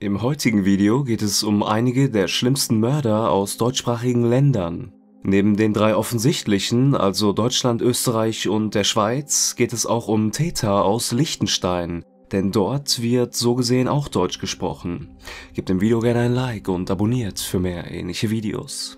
Im heutigen Video geht es um einige der schlimmsten Mörder aus deutschsprachigen Ländern. Neben den drei offensichtlichen, also Deutschland, Österreich und der Schweiz, geht es auch um Täter aus Liechtenstein, denn dort wird so gesehen auch Deutsch gesprochen. Gebt dem Video gerne ein Like und abonniert für mehr ähnliche Videos.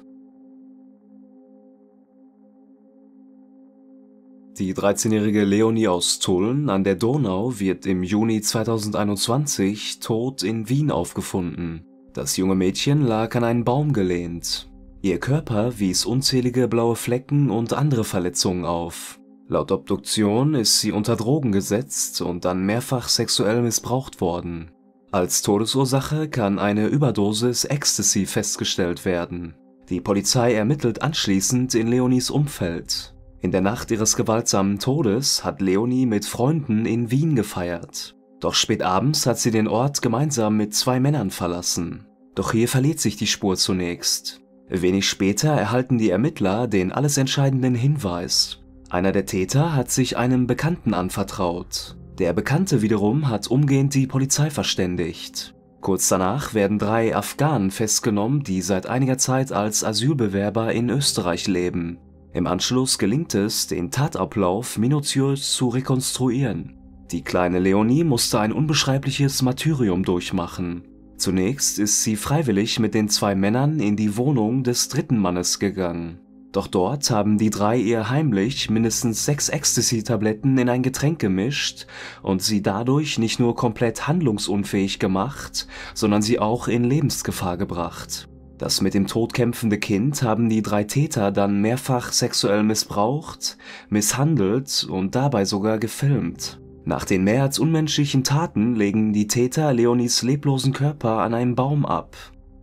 Die 13-jährige Leonie aus Tulln an der Donau wird im Juni 2021 tot in Wien aufgefunden. Das junge Mädchen lag an einen Baum gelehnt. Ihr Körper wies unzählige blaue Flecken und andere Verletzungen auf. Laut Obduktion ist sie unter Drogen gesetzt und dann mehrfach sexuell missbraucht worden. Als Todesursache kann eine Überdosis Ecstasy festgestellt werden. Die Polizei ermittelt anschließend in Leonies Umfeld. In der Nacht ihres gewaltsamen Todes hat Leonie mit Freunden in Wien gefeiert. Doch spät abends hat sie den Ort gemeinsam mit zwei Männern verlassen. Doch hier verliert sich die Spur zunächst. Wenig später erhalten die Ermittler den alles entscheidenden Hinweis. Einer der Täter hat sich einem Bekannten anvertraut. Der Bekannte wiederum hat umgehend die Polizei verständigt. Kurz danach werden drei Afghanen festgenommen, die seit einiger Zeit als Asylbewerber in Österreich leben. Im Anschluss gelingt es, den Tatablauf minutiös zu rekonstruieren. Die kleine Leonie musste ein unbeschreibliches Martyrium durchmachen. Zunächst ist sie freiwillig mit den zwei Männern in die Wohnung des dritten Mannes gegangen. Doch dort haben die drei ihr heimlich mindestens sechs Ecstasy-Tabletten in ein Getränk gemischt und sie dadurch nicht nur komplett handlungsunfähig gemacht, sondern sie auch in Lebensgefahr gebracht. Das mit dem Tod kämpfende Kind haben die drei Täter dann mehrfach sexuell missbraucht, misshandelt und dabei sogar gefilmt. Nach den mehr als unmenschlichen Taten legen die Täter Leonis leblosen Körper an einem Baum ab.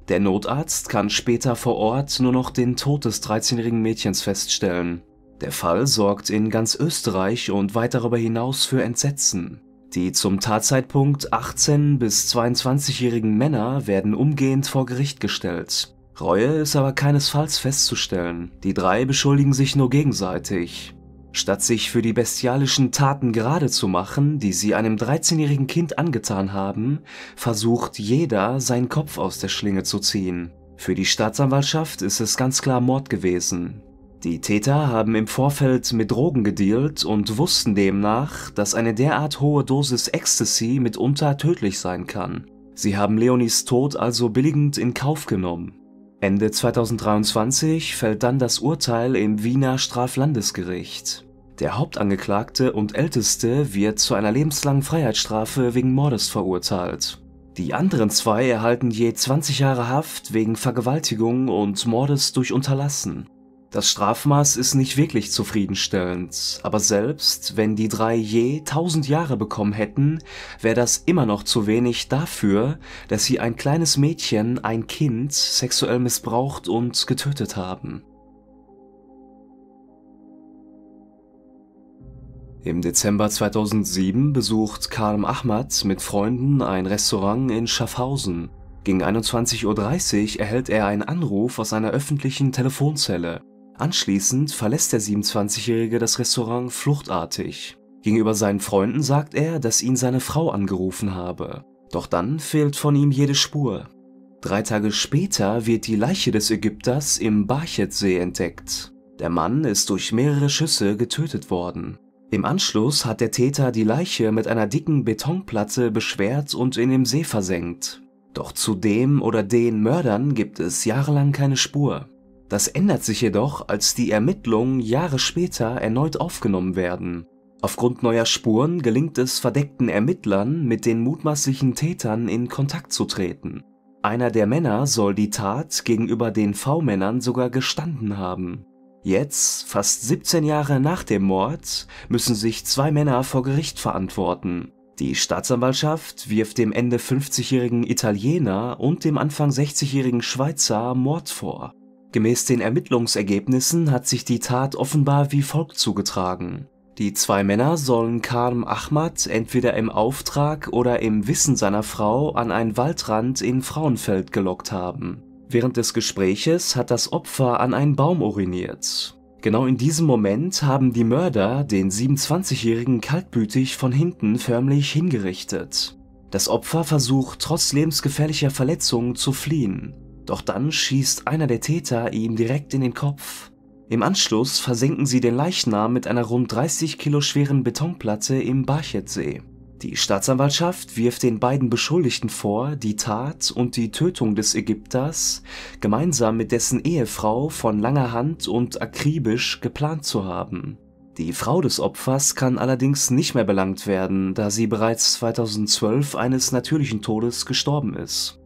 Der Notarzt kann später vor Ort nur noch den Tod des 13-jährigen Mädchens feststellen. Der Fall sorgt in ganz Österreich und weit darüber hinaus für Entsetzen. Die zum Tatzeitpunkt 18- bis 22-jährigen Männer werden umgehend vor Gericht gestellt. Reue ist aber keinesfalls festzustellen. Die drei beschuldigen sich nur gegenseitig. Statt sich für die bestialischen Taten gerade zu machen, die sie einem 13-jährigen Kind angetan haben, versucht jeder, seinen Kopf aus der Schlinge zu ziehen. Für die Staatsanwaltschaft ist es ganz klar Mord gewesen. Die Täter haben im Vorfeld mit Drogen gedealt und wussten demnach, dass eine derart hohe Dosis Ecstasy mitunter tödlich sein kann. Sie haben Leonis Tod also billigend in Kauf genommen. Ende 2023 fällt dann das Urteil im Wiener Straflandesgericht. Der Hauptangeklagte und Älteste wird zu einer lebenslangen Freiheitsstrafe wegen Mordes verurteilt. Die anderen zwei erhalten je 20 Jahre Haft wegen Vergewaltigung und Mordes durch Unterlassen. Das Strafmaß ist nicht wirklich zufriedenstellend, aber selbst wenn die drei je 1000 Jahre bekommen hätten, wäre das immer noch zu wenig dafür, dass sie ein kleines Mädchen, ein Kind, sexuell missbraucht und getötet haben. Im Dezember 2007 besucht Karl Ahmad mit Freunden ein Restaurant in Schaffhausen. Gegen 21.30 Uhr erhält er einen Anruf aus einer öffentlichen Telefonzelle. Anschließend verlässt der 27-Jährige das Restaurant fluchtartig. Gegenüber seinen Freunden sagt er, dass ihn seine Frau angerufen habe, doch dann fehlt von ihm jede Spur. Drei Tage später wird die Leiche des Ägypters im Barchetsee entdeckt. Der Mann ist durch mehrere Schüsse getötet worden. Im Anschluss hat der Täter die Leiche mit einer dicken Betonplatte beschwert und in dem See versenkt. Doch zu dem oder den Mördern gibt es jahrelang keine Spur. Das ändert sich jedoch, als die Ermittlungen Jahre später erneut aufgenommen werden. Aufgrund neuer Spuren gelingt es verdeckten Ermittlern, mit den mutmaßlichen Tätern in Kontakt zu treten. Einer der Männer soll die Tat gegenüber den V-Männern sogar gestanden haben. Jetzt, fast 17 Jahre nach dem Mord, müssen sich zwei Männer vor Gericht verantworten. Die Staatsanwaltschaft wirft dem Ende 50-jährigen Italiener und dem Anfang 60-jährigen Schweizer Mord vor. Gemäß den Ermittlungsergebnissen hat sich die Tat offenbar wie folgt zugetragen: Die zwei Männer sollen Karm Ahmad entweder im Auftrag oder im Wissen seiner Frau an einen Waldrand in Frauenfeld gelockt haben. Während des Gespräches hat das Opfer an einen Baum uriniert. Genau in diesem Moment haben die Mörder den 27-jährigen kaltblütig von hinten förmlich hingerichtet. Das Opfer versucht trotz lebensgefährlicher Verletzungen zu fliehen. Doch dann schießt einer der Täter ihm direkt in den Kopf. Im Anschluss versenken sie den Leichnam mit einer rund 30 Kilo schweren Betonplatte im Barchetsee. Die Staatsanwaltschaft wirft den beiden Beschuldigten vor, die Tat und die Tötung des Ägypters gemeinsam mit dessen Ehefrau von langer Hand und akribisch geplant zu haben. Die Frau des Opfers kann allerdings nicht mehr belangt werden, da sie bereits 2012 eines natürlichen Todes gestorben ist.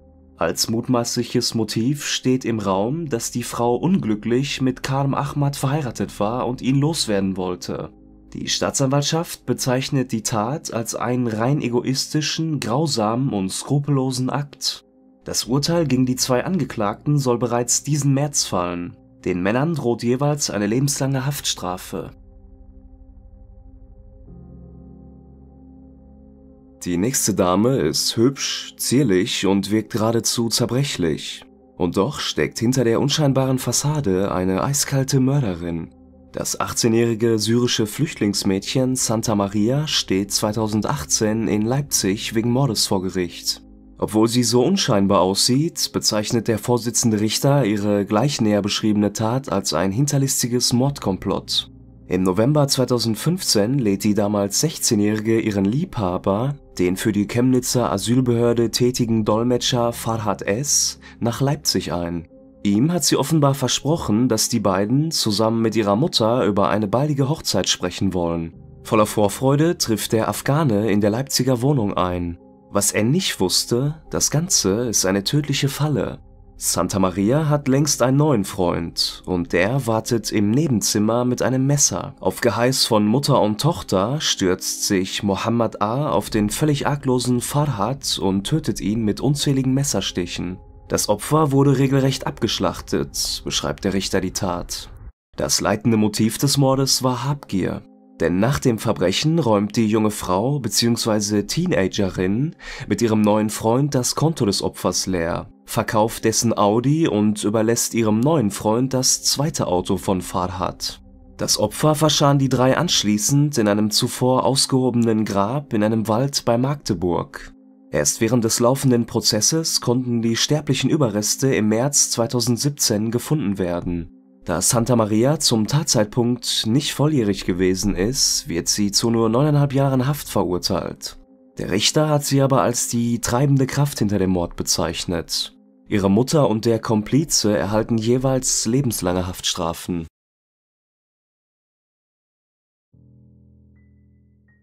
Als mutmaßliches Motiv steht im Raum, dass die Frau unglücklich mit Karm Ahmad verheiratet war und ihn loswerden wollte. Die Staatsanwaltschaft bezeichnet die Tat als einen rein egoistischen, grausamen und skrupellosen Akt. Das Urteil gegen die zwei Angeklagten soll bereits diesen März fallen. Den Männern droht jeweils eine lebenslange Haftstrafe. Die nächste Dame ist hübsch, zierlich und wirkt geradezu zerbrechlich. Und doch steckt hinter der unscheinbaren Fassade eine eiskalte Mörderin. Das 18-jährige syrische Flüchtlingsmädchen Santa Maria steht 2018 in Leipzig wegen Mordes vor Gericht. Obwohl sie so unscheinbar aussieht, bezeichnet der Vorsitzende Richter ihre gleich näher beschriebene Tat als ein hinterlistiges Mordkomplott. Im November 2015 lädt die damals 16-Jährige ihren Liebhaber, den für die Chemnitzer Asylbehörde tätigen Dolmetscher Farhad S. nach Leipzig ein. Ihm hat sie offenbar versprochen, dass die beiden zusammen mit ihrer Mutter über eine baldige Hochzeit sprechen wollen. Voller Vorfreude trifft der Afghane in der Leipziger Wohnung ein. Was er nicht wusste, das Ganze ist eine tödliche Falle. Santa Maria hat längst einen neuen Freund und der wartet im Nebenzimmer mit einem Messer. Auf Geheiß von Mutter und Tochter stürzt sich Mohammed A. auf den völlig arglosen Farhad und tötet ihn mit unzähligen Messerstichen. Das Opfer wurde regelrecht abgeschlachtet, beschreibt der Richter die Tat. Das leitende Motiv des Mordes war Habgier. Denn nach dem Verbrechen räumt die junge Frau bzw. Teenagerin mit ihrem neuen Freund das Konto des Opfers leer, verkauft dessen Audi und überlässt ihrem neuen Freund das zweite Auto von Farhat. Das Opfer verschahen die drei anschließend in einem zuvor ausgehobenen Grab in einem Wald bei Magdeburg. Erst während des laufenden Prozesses konnten die sterblichen Überreste im März 2017 gefunden werden da Santa Maria zum Tatzeitpunkt nicht volljährig gewesen ist, wird sie zu nur neuneinhalb Jahren Haft verurteilt. Der Richter hat sie aber als die treibende Kraft hinter dem Mord bezeichnet. Ihre Mutter und der Komplize erhalten jeweils lebenslange Haftstrafen.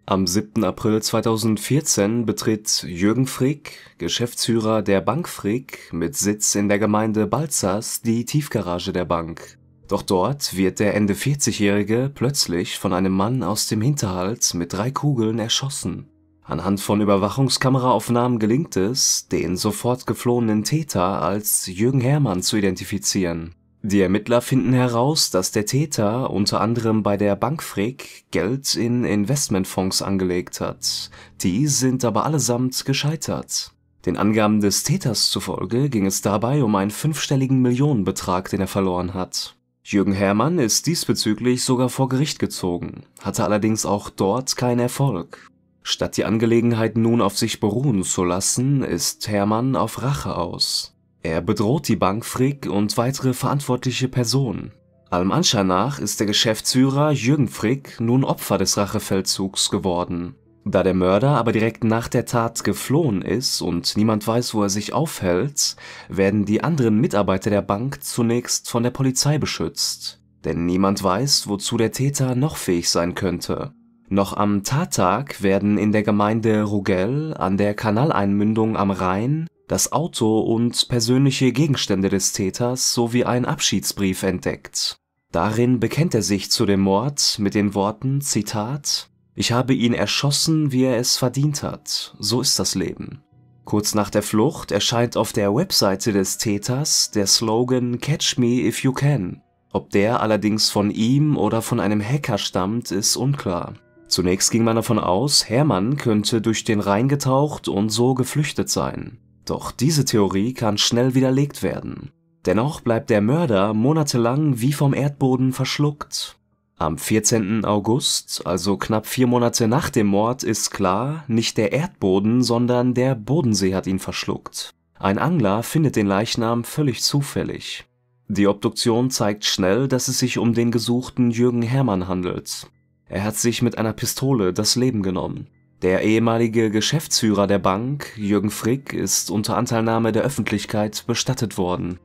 Am 7. April 2014 betritt Jürgen Frick, Geschäftsführer der Bank Frick mit Sitz in der Gemeinde Balzers, die Tiefgarage der Bank. Doch dort wird der Ende 40-Jährige plötzlich von einem Mann aus dem Hinterhalt mit drei Kugeln erschossen. Anhand von Überwachungskameraaufnahmen gelingt es, den sofort geflohenen Täter als Jürgen Hermann zu identifizieren. Die Ermittler finden heraus, dass der Täter unter anderem bei der Bank Frick Geld in Investmentfonds angelegt hat. Die sind aber allesamt gescheitert. Den Angaben des Täters zufolge ging es dabei um einen fünfstelligen Millionenbetrag, den er verloren hat. Jürgen Herrmann ist diesbezüglich sogar vor Gericht gezogen, hatte allerdings auch dort keinen Erfolg. Statt die Angelegenheit nun auf sich beruhen zu lassen, ist Herrmann auf Rache aus. Er bedroht die Bank Frick und weitere verantwortliche Personen. Allem Anschein nach ist der Geschäftsführer Jürgen Frick nun Opfer des Rachefeldzugs geworden da der Mörder aber direkt nach der Tat geflohen ist und niemand weiß, wo er sich aufhält, werden die anderen Mitarbeiter der Bank zunächst von der Polizei beschützt, denn niemand weiß, wozu der Täter noch fähig sein könnte. Noch am Tattag werden in der Gemeinde Rugel an der Kanaleinmündung am Rhein das Auto und persönliche Gegenstände des Täters sowie ein Abschiedsbrief entdeckt. Darin bekennt er sich zu dem Mord mit den Worten Zitat ich habe ihn erschossen, wie er es verdient hat. So ist das Leben. Kurz nach der Flucht erscheint auf der Webseite des Täters der Slogan Catch me if you can. Ob der allerdings von ihm oder von einem Hacker stammt, ist unklar. Zunächst ging man davon aus, Hermann könnte durch den Rhein getaucht und so geflüchtet sein. Doch diese Theorie kann schnell widerlegt werden. Dennoch bleibt der Mörder monatelang wie vom Erdboden verschluckt. Am 14. August, also knapp vier Monate nach dem Mord, ist klar, nicht der Erdboden, sondern der Bodensee hat ihn verschluckt. Ein Angler findet den Leichnam völlig zufällig. Die Obduktion zeigt schnell, dass es sich um den gesuchten Jürgen Hermann handelt. Er hat sich mit einer Pistole das Leben genommen. Der ehemalige Geschäftsführer der Bank, Jürgen Frick, ist unter Anteilnahme der Öffentlichkeit bestattet worden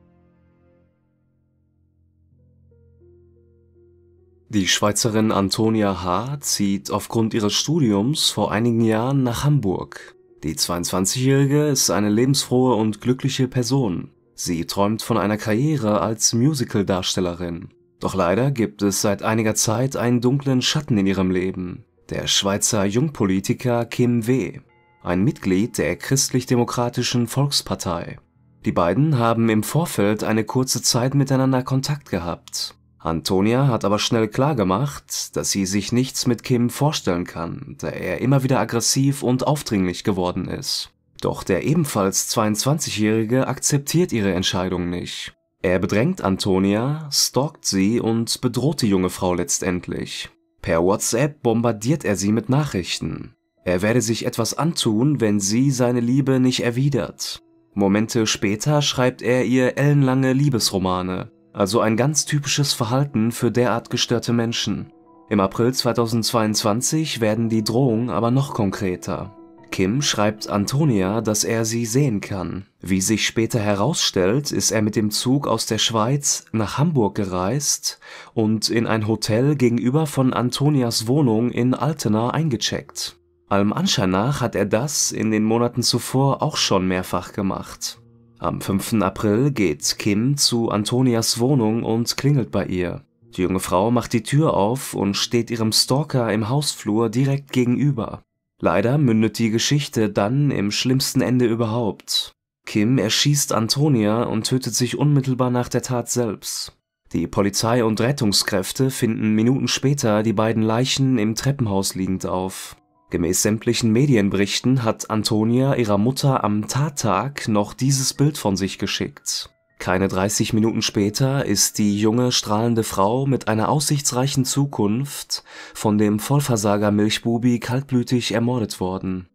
Die Schweizerin Antonia H. zieht aufgrund ihres Studiums vor einigen Jahren nach Hamburg. Die 22-Jährige ist eine lebensfrohe und glückliche Person. Sie träumt von einer Karriere als Musical-Darstellerin. Doch leider gibt es seit einiger Zeit einen dunklen Schatten in ihrem Leben. Der Schweizer Jungpolitiker Kim W., ein Mitglied der Christlich-Demokratischen Volkspartei. Die beiden haben im Vorfeld eine kurze Zeit miteinander Kontakt gehabt. Antonia hat aber schnell klargemacht, dass sie sich nichts mit Kim vorstellen kann, da er immer wieder aggressiv und aufdringlich geworden ist. Doch der ebenfalls 22-Jährige akzeptiert ihre Entscheidung nicht. Er bedrängt Antonia, stalkt sie und bedroht die junge Frau letztendlich. Per WhatsApp bombardiert er sie mit Nachrichten. Er werde sich etwas antun, wenn sie seine Liebe nicht erwidert. Momente später schreibt er ihr ellenlange Liebesromane, also ein ganz typisches Verhalten für derart gestörte Menschen. Im April 2022 werden die Drohungen aber noch konkreter. Kim schreibt Antonia, dass er sie sehen kann. Wie sich später herausstellt, ist er mit dem Zug aus der Schweiz nach Hamburg gereist und in ein Hotel gegenüber von Antonias Wohnung in Altena eingecheckt. Allem Anschein nach hat er das in den Monaten zuvor auch schon mehrfach gemacht. Am 5. April geht Kim zu Antonias Wohnung und klingelt bei ihr. Die junge Frau macht die Tür auf und steht ihrem Stalker im Hausflur direkt gegenüber. Leider mündet die Geschichte dann im schlimmsten Ende überhaupt. Kim erschießt Antonia und tötet sich unmittelbar nach der Tat selbst. Die Polizei und Rettungskräfte finden Minuten später die beiden Leichen im Treppenhaus liegend auf. Gemäß sämtlichen Medienberichten hat Antonia ihrer Mutter am Tattag noch dieses Bild von sich geschickt. Keine 30 Minuten später ist die junge, strahlende Frau mit einer aussichtsreichen Zukunft von dem Vollversager-Milchbubi kaltblütig ermordet worden.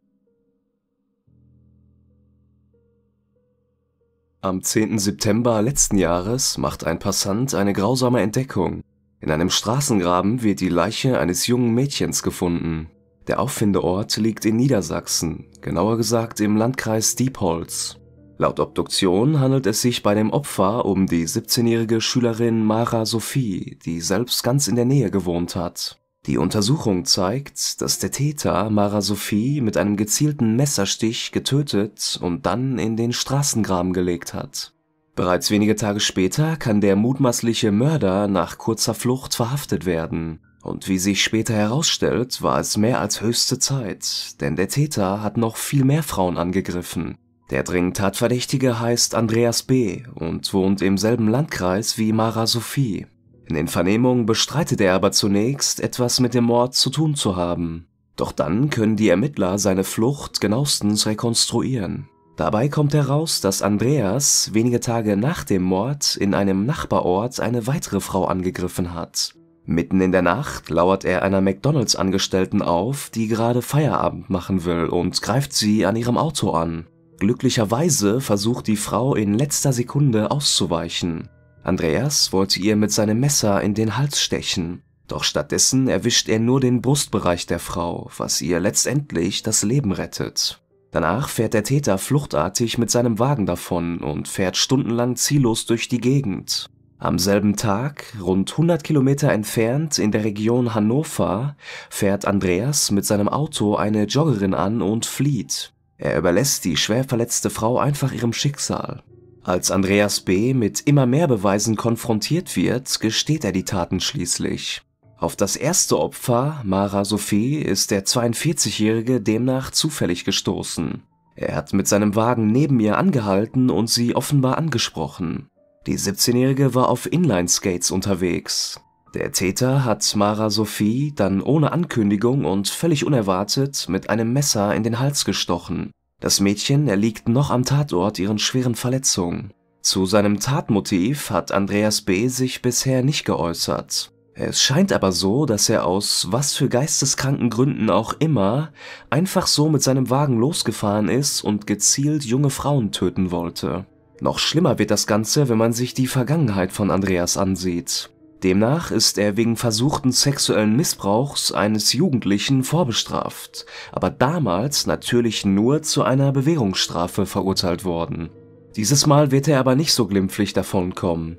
Am 10. September letzten Jahres macht ein Passant eine grausame Entdeckung. In einem Straßengraben wird die Leiche eines jungen Mädchens gefunden. Der Auffindeort liegt in Niedersachsen, genauer gesagt im Landkreis Diepholz. Laut Obduktion handelt es sich bei dem Opfer um die 17-jährige Schülerin Mara Sophie, die selbst ganz in der Nähe gewohnt hat. Die Untersuchung zeigt, dass der Täter Mara Sophie mit einem gezielten Messerstich getötet und dann in den Straßengraben gelegt hat. Bereits wenige Tage später kann der mutmaßliche Mörder nach kurzer Flucht verhaftet werden. Und wie sich später herausstellt, war es mehr als höchste Zeit, denn der Täter hat noch viel mehr Frauen angegriffen. Der dringend Tatverdächtige heißt Andreas B. und wohnt im selben Landkreis wie Mara Sophie. In den Vernehmungen bestreitet er aber zunächst, etwas mit dem Mord zu tun zu haben. Doch dann können die Ermittler seine Flucht genauestens rekonstruieren. Dabei kommt heraus, dass Andreas wenige Tage nach dem Mord in einem Nachbarort eine weitere Frau angegriffen hat. Mitten in der Nacht lauert er einer McDonalds-Angestellten auf, die gerade Feierabend machen will, und greift sie an ihrem Auto an. Glücklicherweise versucht die Frau in letzter Sekunde auszuweichen. Andreas wollte ihr mit seinem Messer in den Hals stechen, doch stattdessen erwischt er nur den Brustbereich der Frau, was ihr letztendlich das Leben rettet. Danach fährt der Täter fluchtartig mit seinem Wagen davon und fährt stundenlang ziellos durch die Gegend. Am selben Tag, rund 100 Kilometer entfernt in der Region Hannover, fährt Andreas mit seinem Auto eine Joggerin an und flieht. Er überlässt die schwer verletzte Frau einfach ihrem Schicksal. Als Andreas B. mit immer mehr Beweisen konfrontiert wird, gesteht er die Taten schließlich. Auf das erste Opfer, Mara Sophie, ist der 42-Jährige demnach zufällig gestoßen. Er hat mit seinem Wagen neben ihr angehalten und sie offenbar angesprochen. Die 17-Jährige war auf Inlineskates unterwegs. Der Täter hat Mara Sophie dann ohne Ankündigung und völlig unerwartet mit einem Messer in den Hals gestochen. Das Mädchen erliegt noch am Tatort ihren schweren Verletzungen. Zu seinem Tatmotiv hat Andreas B. sich bisher nicht geäußert. Es scheint aber so, dass er aus was für geisteskranken Gründen auch immer einfach so mit seinem Wagen losgefahren ist und gezielt junge Frauen töten wollte. Noch schlimmer wird das Ganze, wenn man sich die Vergangenheit von Andreas ansieht. Demnach ist er wegen versuchten sexuellen Missbrauchs eines Jugendlichen vorbestraft, aber damals natürlich nur zu einer Bewährungsstrafe verurteilt worden. Dieses Mal wird er aber nicht so glimpflich davonkommen.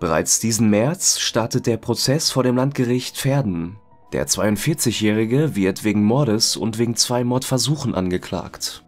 Bereits diesen März startet der Prozess vor dem Landgericht Verden. Der 42-Jährige wird wegen Mordes und wegen zwei Mordversuchen angeklagt.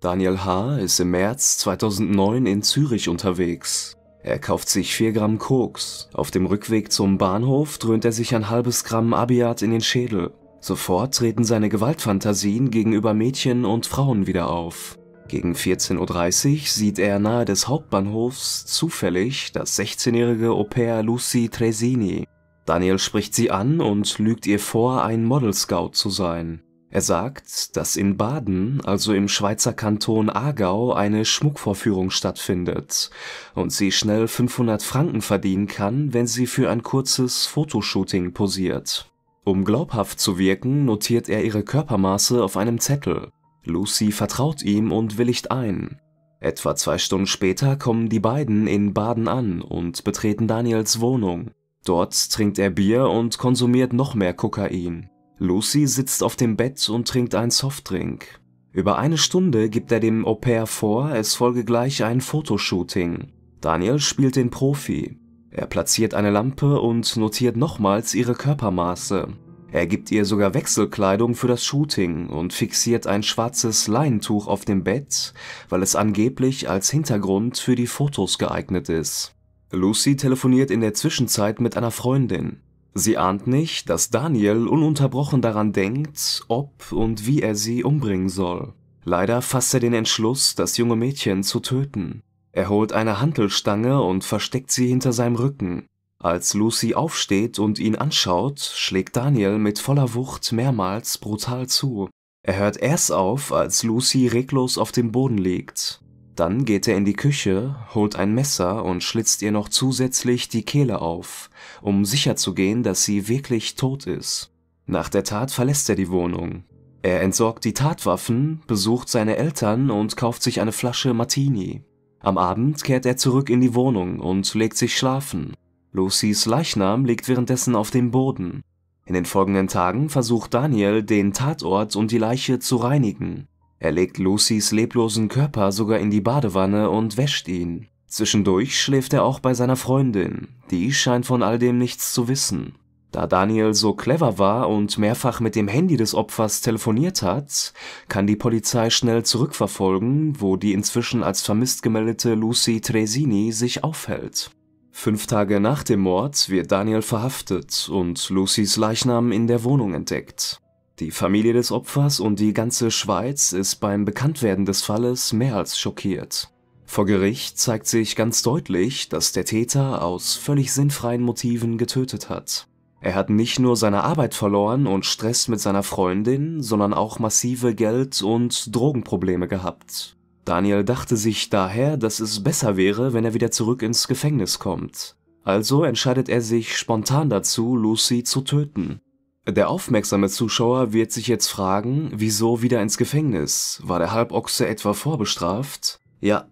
Daniel H. ist im März 2009 in Zürich unterwegs. Er kauft sich 4 Gramm Koks. Auf dem Rückweg zum Bahnhof dröhnt er sich ein halbes Gramm Abiat in den Schädel. Sofort treten seine Gewaltfantasien gegenüber Mädchen und Frauen wieder auf. Gegen 14.30 Uhr sieht er nahe des Hauptbahnhofs zufällig das 16-jährige Au-pair Lucy Tresini. Daniel spricht sie an und lügt ihr vor, ein Model-Scout zu sein. Er sagt, dass in Baden, also im Schweizer Kanton Aargau, eine Schmuckvorführung stattfindet und sie schnell 500 Franken verdienen kann, wenn sie für ein kurzes Fotoshooting posiert. Um glaubhaft zu wirken, notiert er ihre Körpermaße auf einem Zettel. Lucy vertraut ihm und willigt ein. Etwa zwei Stunden später kommen die beiden in Baden an und betreten Daniels Wohnung. Dort trinkt er Bier und konsumiert noch mehr Kokain. Lucy sitzt auf dem Bett und trinkt einen Softdrink. Über eine Stunde gibt er dem Au-pair vor, es folge gleich ein Fotoshooting. Daniel spielt den Profi. Er platziert eine Lampe und notiert nochmals ihre Körpermaße. Er gibt ihr sogar Wechselkleidung für das Shooting und fixiert ein schwarzes Leintuch auf dem Bett, weil es angeblich als Hintergrund für die Fotos geeignet ist. Lucy telefoniert in der Zwischenzeit mit einer Freundin. Sie ahnt nicht, dass Daniel ununterbrochen daran denkt, ob und wie er sie umbringen soll. Leider fasst er den Entschluss, das junge Mädchen zu töten. Er holt eine Hantelstange und versteckt sie hinter seinem Rücken. Als Lucy aufsteht und ihn anschaut, schlägt Daniel mit voller Wucht mehrmals brutal zu. Er hört erst auf, als Lucy reglos auf dem Boden liegt. Dann geht er in die Küche, holt ein Messer und schlitzt ihr noch zusätzlich die Kehle auf, um sicherzugehen, dass sie wirklich tot ist. Nach der Tat verlässt er die Wohnung. Er entsorgt die Tatwaffen, besucht seine Eltern und kauft sich eine Flasche Martini. Am Abend kehrt er zurück in die Wohnung und legt sich schlafen. Lucys Leichnam liegt währenddessen auf dem Boden. In den folgenden Tagen versucht Daniel, den Tatort und die Leiche zu reinigen. Er legt Lucys leblosen Körper sogar in die Badewanne und wäscht ihn. Zwischendurch schläft er auch bei seiner Freundin, die scheint von all dem nichts zu wissen. Da Daniel so clever war und mehrfach mit dem Handy des Opfers telefoniert hat, kann die Polizei schnell zurückverfolgen, wo die inzwischen als vermisst gemeldete Lucy Tresini sich aufhält. Fünf Tage nach dem Mord wird Daniel verhaftet und Lucys Leichnam in der Wohnung entdeckt. Die Familie des Opfers und die ganze Schweiz ist beim Bekanntwerden des Falles mehr als schockiert. Vor Gericht zeigt sich ganz deutlich, dass der Täter aus völlig sinnfreien Motiven getötet hat. Er hat nicht nur seine Arbeit verloren und Stress mit seiner Freundin, sondern auch massive Geld- und Drogenprobleme gehabt. Daniel dachte sich daher, dass es besser wäre, wenn er wieder zurück ins Gefängnis kommt. Also entscheidet er sich spontan dazu, Lucy zu töten. Der aufmerksame Zuschauer wird sich jetzt fragen, wieso wieder ins Gefängnis? War der Halbochse etwa vorbestraft? Ja,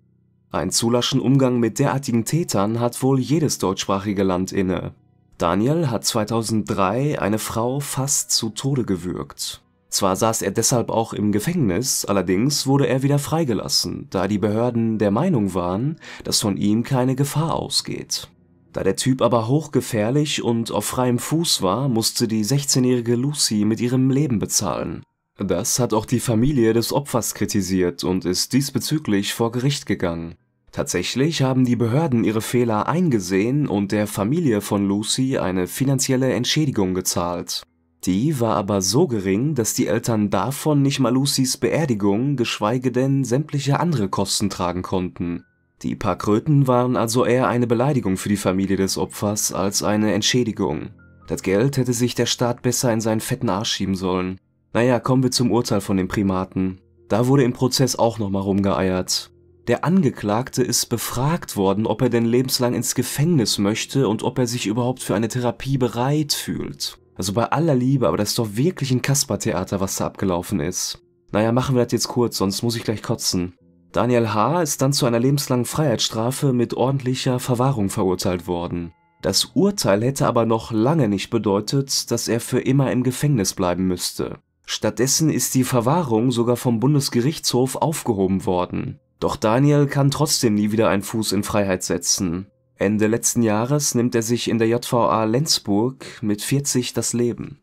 ein zu Umgang mit derartigen Tätern hat wohl jedes deutschsprachige Land inne. Daniel hat 2003 eine Frau fast zu Tode gewürgt. Zwar saß er deshalb auch im Gefängnis, allerdings wurde er wieder freigelassen, da die Behörden der Meinung waren, dass von ihm keine Gefahr ausgeht. Da der Typ aber hochgefährlich und auf freiem Fuß war, musste die 16-jährige Lucy mit ihrem Leben bezahlen. Das hat auch die Familie des Opfers kritisiert und ist diesbezüglich vor Gericht gegangen. Tatsächlich haben die Behörden ihre Fehler eingesehen und der Familie von Lucy eine finanzielle Entschädigung gezahlt. Die war aber so gering, dass die Eltern davon nicht mal Lucys Beerdigung, geschweige denn sämtliche andere Kosten tragen konnten. Die paar Kröten waren also eher eine Beleidigung für die Familie des Opfers als eine Entschädigung. Das Geld hätte sich der Staat besser in seinen fetten Arsch schieben sollen. Naja, kommen wir zum Urteil von dem Primaten. Da wurde im Prozess auch nochmal rumgeeiert. Der Angeklagte ist befragt worden, ob er denn lebenslang ins Gefängnis möchte und ob er sich überhaupt für eine Therapie bereit fühlt. Also bei aller Liebe, aber das ist doch wirklich ein Kaspertheater, was da abgelaufen ist. Naja, machen wir das jetzt kurz, sonst muss ich gleich kotzen. Daniel H. ist dann zu einer lebenslangen Freiheitsstrafe mit ordentlicher Verwahrung verurteilt worden. Das Urteil hätte aber noch lange nicht bedeutet, dass er für immer im Gefängnis bleiben müsste. Stattdessen ist die Verwahrung sogar vom Bundesgerichtshof aufgehoben worden. Doch Daniel kann trotzdem nie wieder einen Fuß in Freiheit setzen. Ende letzten Jahres nimmt er sich in der JVA Lenzburg mit 40 das Leben.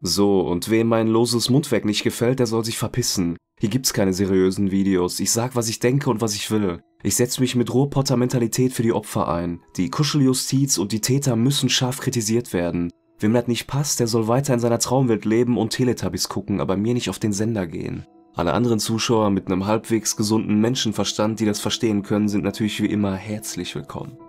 So, und wem mein loses Mundwerk nicht gefällt, der soll sich verpissen. Hier gibt's keine seriösen Videos. Ich sag, was ich denke und was ich will. Ich setze mich mit Ruhrpotter-Mentalität für die Opfer ein. Die Kuscheljustiz und die Täter müssen scharf kritisiert werden. Wem das nicht passt, der soll weiter in seiner Traumwelt leben und Teletubbies gucken, aber mir nicht auf den Sender gehen. Alle anderen Zuschauer mit einem halbwegs gesunden Menschenverstand, die das verstehen können, sind natürlich wie immer herzlich willkommen.